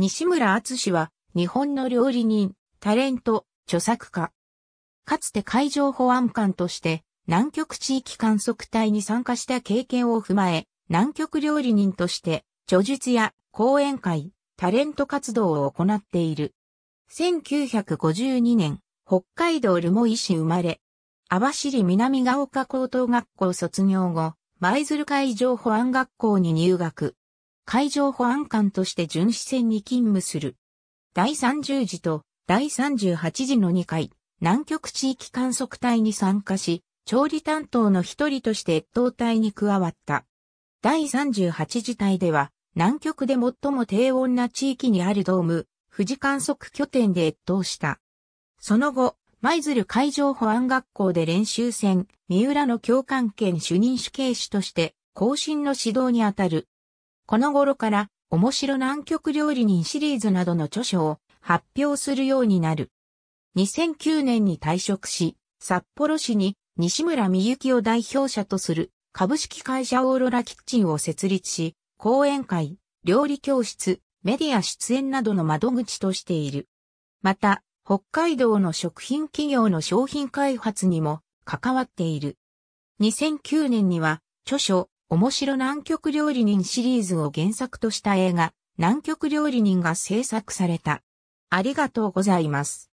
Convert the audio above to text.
西村厚氏は、日本の料理人、タレント、著作家。かつて海上保安官として、南極地域観測隊に参加した経験を踏まえ、南極料理人として、著述や講演会、タレント活動を行っている。1952年、北海道留萌市生まれ、網走南ヶ丘高等学校卒業後、舞鶴海上保安学校に入学。海上保安官として巡視船に勤務する。第30時と第38時の2回、南極地域観測隊に参加し、調理担当の一人として越冬隊に加わった。第38時隊では、南極で最も低温な地域にあるドーム、富士観測拠点で越冬した。その後、舞鶴海上保安学校で練習船、三浦の教官兼主任主計士として、更新の指導にあたるこの頃から面白南極料理人シリーズなどの著書を発表するようになる。2009年に退職し、札幌市に西村美幸を代表者とする株式会社オーロラキッチンを設立し、講演会、料理教室、メディア出演などの窓口としている。また、北海道の食品企業の商品開発にも関わっている。2009年には著書面白南極料理人シリーズを原作とした映画、南極料理人が制作された。ありがとうございます。